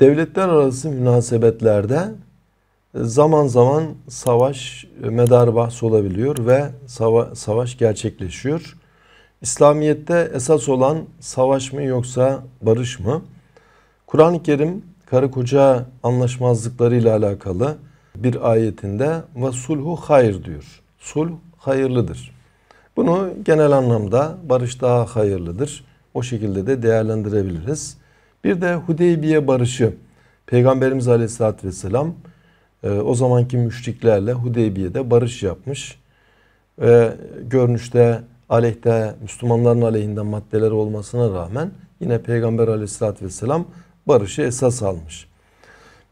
devletler arası münasebetlerde e, zaman zaman savaş e, medar bahs olabiliyor ve sava savaş gerçekleşiyor. İslamiyet'te esas olan savaş mı yoksa barış mı? Kur'an-ı Kerim karı koca anlaşmazlıklarıyla alakalı bir ayetinde ve sulhu hayır diyor. Sulh hayırlıdır. Bunu genel anlamda barış daha hayırlıdır. O şekilde de değerlendirebiliriz. Bir de Hudeybiye barışı. Peygamberimiz Aleyhisselatü vesselam e, o zamanki müşriklerle Hudeybiye'de barış yapmış. Ve görünüşte aleyhte Müslümanların aleyhinde maddeler olmasına rağmen yine Peygamber Aleyhisselatü vesselam barışı esas almış.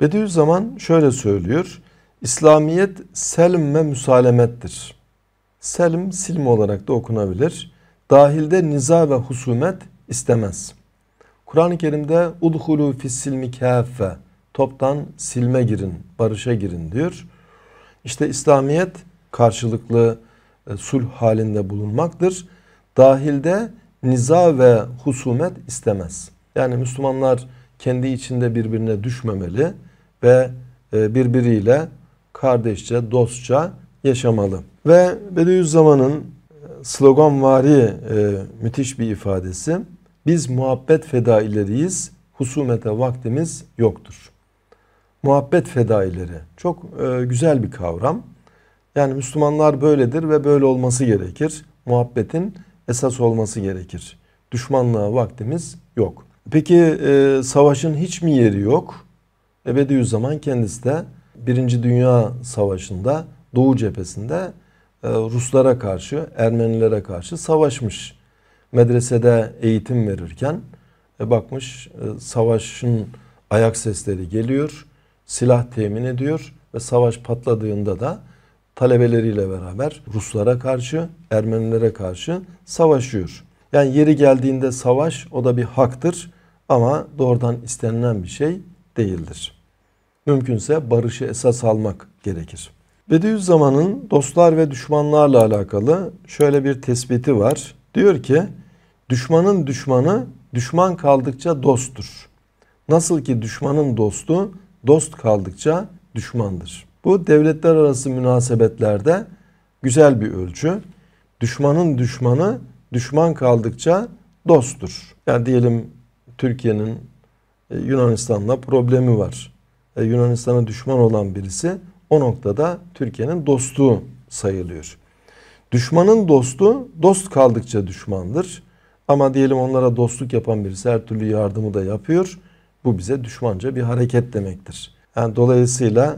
Bediüzzaman şöyle söylüyor. İslamiyet selm ve müsalemettir. Selm silm olarak da okunabilir. Dahilde niza ve husumet istemez.'' Kur'an-ı Kerim'de udhulu fissilmi kâfe toptan silme girin, barışa girin diyor. İşte İslamiyet karşılıklı e, sulh halinde bulunmaktır. Dahilde niza ve husumet istemez. Yani Müslümanlar kendi içinde birbirine düşmemeli ve e, birbiriyle kardeşçe, dostça yaşamalı. Ve Bediüzzaman'ın e, sloganvari e, müthiş bir ifadesi biz muhabbet fedaileriyiz. Husumete vaktimiz yoktur. Muhabbet fedaileri çok e, güzel bir kavram. Yani Müslümanlar böyledir ve böyle olması gerekir. Muhabbetin esas olması gerekir. Düşmanlığa vaktimiz yok. Peki e, savaşın hiç mi yeri yok? zaman kendisi de Birinci Dünya Savaşı'nda Doğu cephesinde e, Ruslara karşı, Ermenilere karşı savaşmış medresede eğitim verirken e, bakmış e, savaşın ayak sesleri geliyor. Silah temin ediyor ve savaş patladığında da talebeleriyle beraber Ruslara karşı, Ermenilere karşı savaşıyor. Yani yeri geldiğinde savaş o da bir haktır ama doğrudan istenilen bir şey değildir. Mümkünse barışı esas almak gerekir. Bediüzzaman'ın dostlar ve düşmanlarla alakalı şöyle bir tespiti var. Diyor ki Düşmanın düşmanı düşman kaldıkça dosttur. Nasıl ki düşmanın dostu dost kaldıkça düşmandır. Bu devletler arası münasebetlerde güzel bir ölçü. Düşmanın düşmanı düşman kaldıkça dosttur. Yani diyelim Türkiye'nin e, Yunanistan'la problemi var. E, Yunanistan'a düşman olan birisi o noktada Türkiye'nin dostu sayılıyor. Düşmanın dostu dost kaldıkça düşmandır. Ama diyelim onlara dostluk yapan birisi her türlü yardımı da yapıyor. Bu bize düşmanca bir hareket demektir. Yani dolayısıyla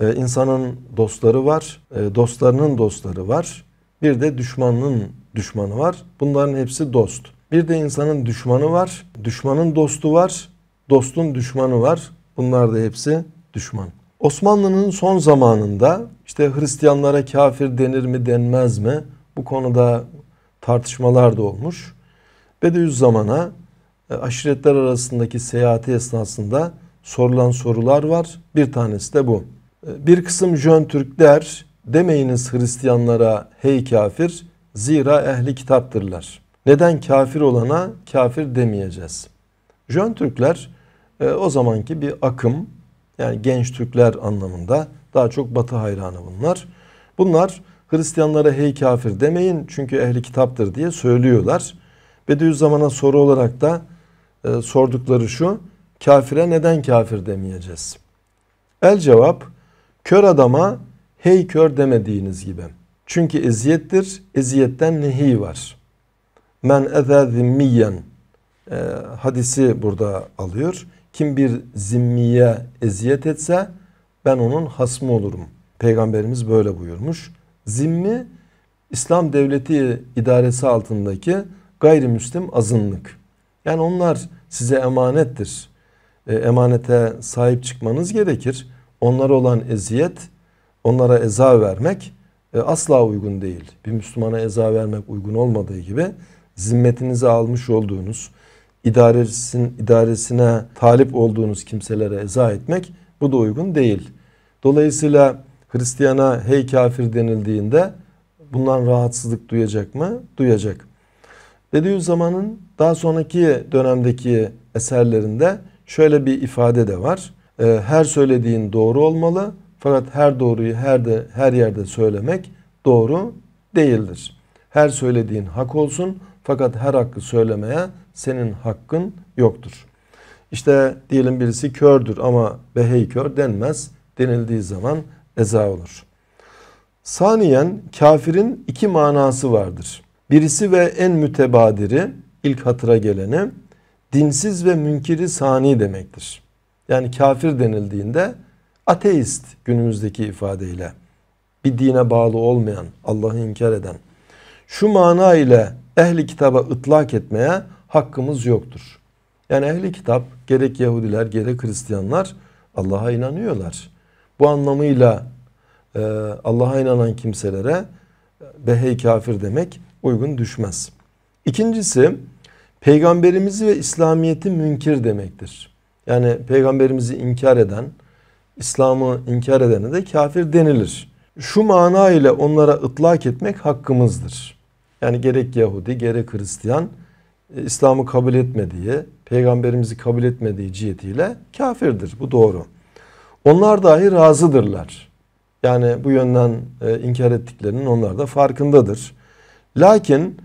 e, insanın dostları var, e, dostlarının dostları var. Bir de düşmanının düşmanı var. Bunların hepsi dost. Bir de insanın düşmanı var, düşmanın dostu var, dostun düşmanı var. Bunlar da hepsi düşman. Osmanlı'nın son zamanında işte Hristiyanlara kafir denir mi denmez mi bu konuda tartışmalar da olmuş. Bediüzzaman'a e, aşiretler arasındaki seyahati esnasında sorulan sorular var. Bir tanesi de bu. E, bir kısım Jön Türkler demeyiniz Hristiyanlara hey kafir zira ehli kitaptırlar. Neden kafir olana kafir demeyeceğiz. Jön Türkler e, o zamanki bir akım yani genç Türkler anlamında daha çok batı hayranı bunlar. Bunlar Hristiyanlara hey kafir demeyin çünkü ehli kitaptır diye söylüyorlar. Bediüzzaman'a soru olarak da e, sordukları şu. Kafire neden kafir demeyeceğiz? El cevap kör adama hey kör demediğiniz gibi. Çünkü eziyettir. Eziyetten nehi var. Men eze zimmiyen e, hadisi burada alıyor. Kim bir zimmiye eziyet etse ben onun hasmı olurum. Peygamberimiz böyle buyurmuş. Zimmi İslam devleti idaresi altındaki gayrimüslim azınlık. Yani onlar size emanettir. E, emanete sahip çıkmanız gerekir. Onlara olan eziyet, onlara eza vermek e, asla uygun değil. Bir Müslümana eza vermek uygun olmadığı gibi zimmetinize almış olduğunuz, idaresin, idaresine talip olduğunuz kimselere eza etmek bu da uygun değil. Dolayısıyla Hristiyana hey kafir denildiğinde bundan rahatsızlık duyacak mı? Duyacak. Bediüzzaman'ın daha sonraki dönemdeki eserlerinde şöyle bir ifade de var. Ee, her söylediğin doğru olmalı fakat her doğruyu her de her yerde söylemek doğru değildir. Her söylediğin hak olsun fakat her hakkı söylemeye senin hakkın yoktur. İşte diyelim birisi kördür ama behey kör denmez. Denildiği zaman eza olur. Saniyen kafirin iki manası vardır. Birisi ve en mütebadiri ilk hatıra geleni dinsiz ve münkiri sani demektir. Yani kafir denildiğinde ateist günümüzdeki ifadeyle bir dine bağlı olmayan, Allah'ı inkar eden. Şu mana ile ehli kitaba ıtlak etmeye hakkımız yoktur. Yani ehli kitap gerek Yahudiler gerek Hristiyanlar Allah'a inanıyorlar. Bu anlamıyla e, Allah'a inanan kimselere behey kafir demek uygun düşmez. İkincisi peygamberimizi ve İslamiyet'i münkir demektir. Yani peygamberimizi inkar eden, İslam'ı inkar edene de kafir denilir. Şu mana ile onlara ıtlak etmek hakkımızdır. Yani gerek Yahudi gerek Hristiyan e, İslam'ı kabul etmediği, peygamberimizi kabul etmediği cihetiyle kafirdir. Bu doğru. Onlar dahi razıdırlar. Yani bu yönden e, inkar ettiklerinin onlar da farkındadır. Lakin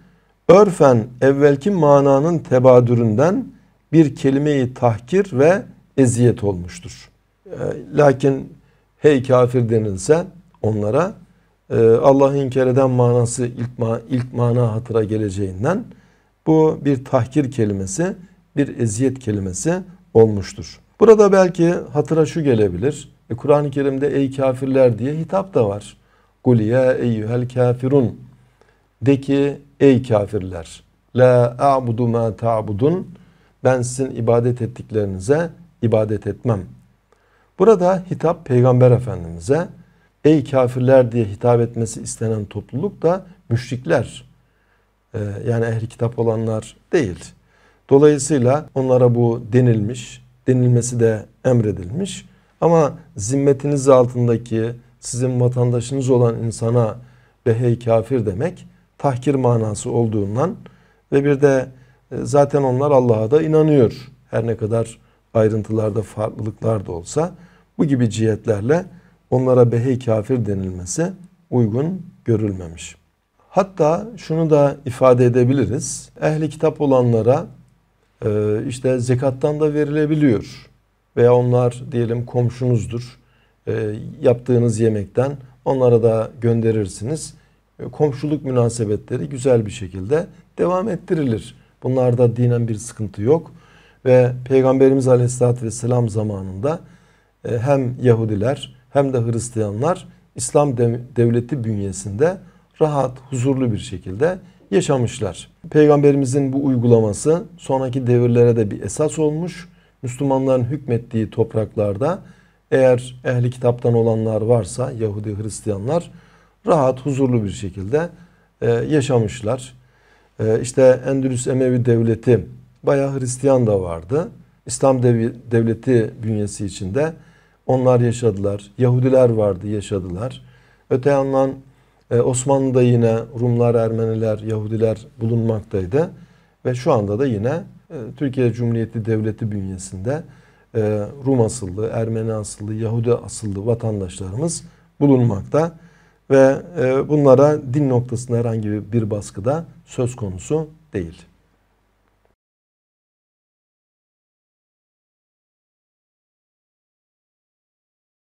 örfen evvelki mananın tebadüründen bir kelimeyi tahkir ve eziyet olmuştur. Ee, lakin hey kafir denilse onlara e, Allah'ı inkar eden manası ilk, ma ilk mana hatıra geleceğinden bu bir tahkir kelimesi, bir eziyet kelimesi olmuştur. Burada belki hatıra şu gelebilir. E, Kur'an-ı Kerim'de ey kafirler diye hitap da var. Kul ya eyyuhel kafirun de ki ey kafirler la a'budu ma ta'budun ben sizin ibadet ettiklerinize ibadet etmem. Burada hitap Peygamber Efendimiz'e ey kafirler diye hitap etmesi istenen topluluk da müşrikler. Ee, yani ehli kitap olanlar değil. Dolayısıyla onlara bu denilmiş, denilmesi de emredilmiş. Ama zimmetiniz altındaki sizin vatandaşınız olan insana hey kafir demek tahkir manası olduğundan ve bir de e, zaten onlar Allah'a da inanıyor. Her ne kadar ayrıntılarda farklılıklar da olsa bu gibi cihetlerle onlara behey kafir denilmesi uygun görülmemiş. Hatta şunu da ifade edebiliriz. Ehli kitap olanlara e, işte zekattan da verilebiliyor. Veya onlar diyelim komşunuzdur. E, yaptığınız yemekten onlara da gönderirsiniz komşuluk münasebetleri güzel bir şekilde devam ettirilir. Bunlarda dinen bir sıkıntı yok. Ve Peygamberimiz Aleyhisselatü Vesselam zamanında e, hem Yahudiler hem de Hristiyanlar İslam devleti bünyesinde rahat, huzurlu bir şekilde yaşamışlar. Peygamberimizin bu uygulaması sonraki devirlere de bir esas olmuş. Müslümanların hükmettiği topraklarda eğer ehli kitaptan olanlar varsa Yahudi Hristiyanlar rahat, huzurlu bir şekilde e, yaşamışlar. E, işte Endülüs Emevi Devleti bayağı Hristiyan da vardı. İslam Devleti bünyesi içinde onlar yaşadılar. Yahudiler vardı, yaşadılar. Öte yandan e, Osmanlı'da yine Rumlar, Ermeniler, Yahudiler bulunmaktaydı. Ve şu anda da yine e, Türkiye Cumhuriyeti Devleti bünyesinde e, Rum asıllı, Ermeni asıllı, Yahudi asıllı vatandaşlarımız bulunmakta ve e, bunlara din noktasında herhangi bir baskıda söz konusu değil.